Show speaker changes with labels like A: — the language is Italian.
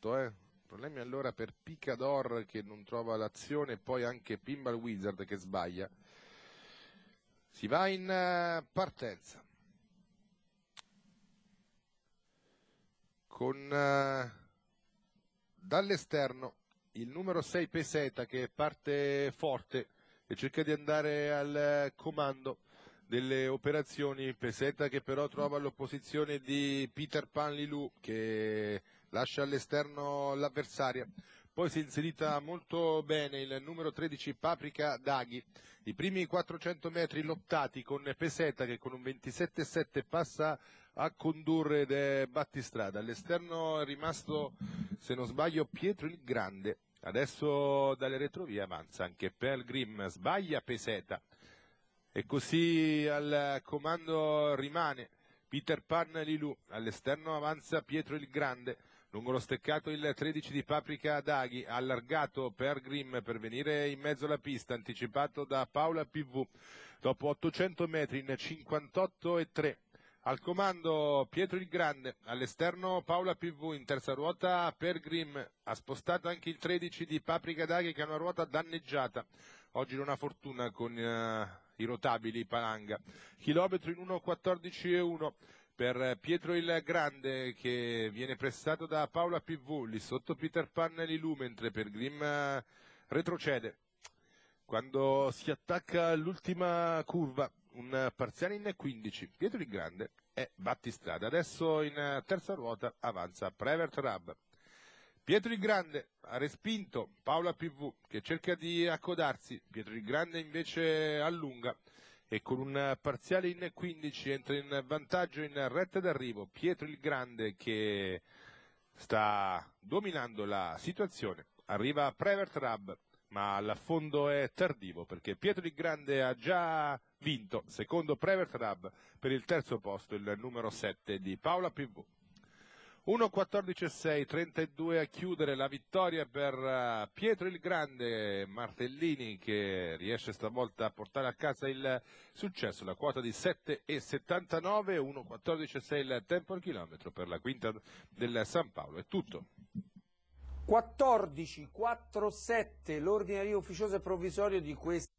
A: sotto, eh. Problemi allora per Picador che non trova l'azione e poi anche Pinball Wizard che sbaglia. Si va in eh, partenza. Con uh, dall'esterno il numero 6 Peseta che parte forte e cerca di andare al eh, comando delle operazioni. Peseta che però trova l'opposizione di Peter Pan Lilu che lascia all'esterno l'avversaria. Poi si è inserita molto bene il numero 13 Paprika Daghi. I primi 400 metri lottati con Peseta che con un 27-7 passa a condurre De Battistrada. All'esterno è rimasto, se non sbaglio, Pietro il Grande. Adesso dalle retrovie avanza anche Pelgrim, sbaglia Peseta. E così al comando rimane Peter Pan Lilù, all'esterno avanza Pietro il Grande, lungo lo steccato il 13 di Paprika Adaghi, allargato per Grimm per venire in mezzo alla pista, anticipato da Paola PV, dopo 800 metri in 58 e 3. Al comando Pietro il Grande, all'esterno Paola PV in terza ruota per Grimm, ha spostato anche il 13 di Paprika Daghi che ha una ruota danneggiata, oggi non ha fortuna con uh, i rotabili Palanga, chilometro in 1.14.1 per Pietro il Grande che viene pressato da Paola PV, lì sotto Peter Pan e Lilu mentre per Grimm uh, eh, retrocede. Quando si attacca l'ultima curva un parziale in 15, Pietro il Grande è Battistrada. Adesso in eh, terza ruota avanza Prevert Rab. Pietro il Grande ha respinto Paola PV che cerca di accodarsi, Pietro il Grande invece allunga e con un parziale in 15 entra in vantaggio in retta d'arrivo Pietro il Grande che sta dominando la situazione. Arriva Prevert Rab, ma l'affondo è tardivo perché Pietro il Grande ha già vinto, secondo Prevert Rab, per il terzo posto il numero 7 di Paola PV. 1.14.6, 32 a chiudere la vittoria per eh, Pietro il Grande, Martellini che riesce stavolta a portare a casa il successo, la quota di 7.79, 1.14.6 il tempo al chilometro per la quinta del San Paolo, è tutto. 1447 l'ordinario ufficioso e provvisorio di questa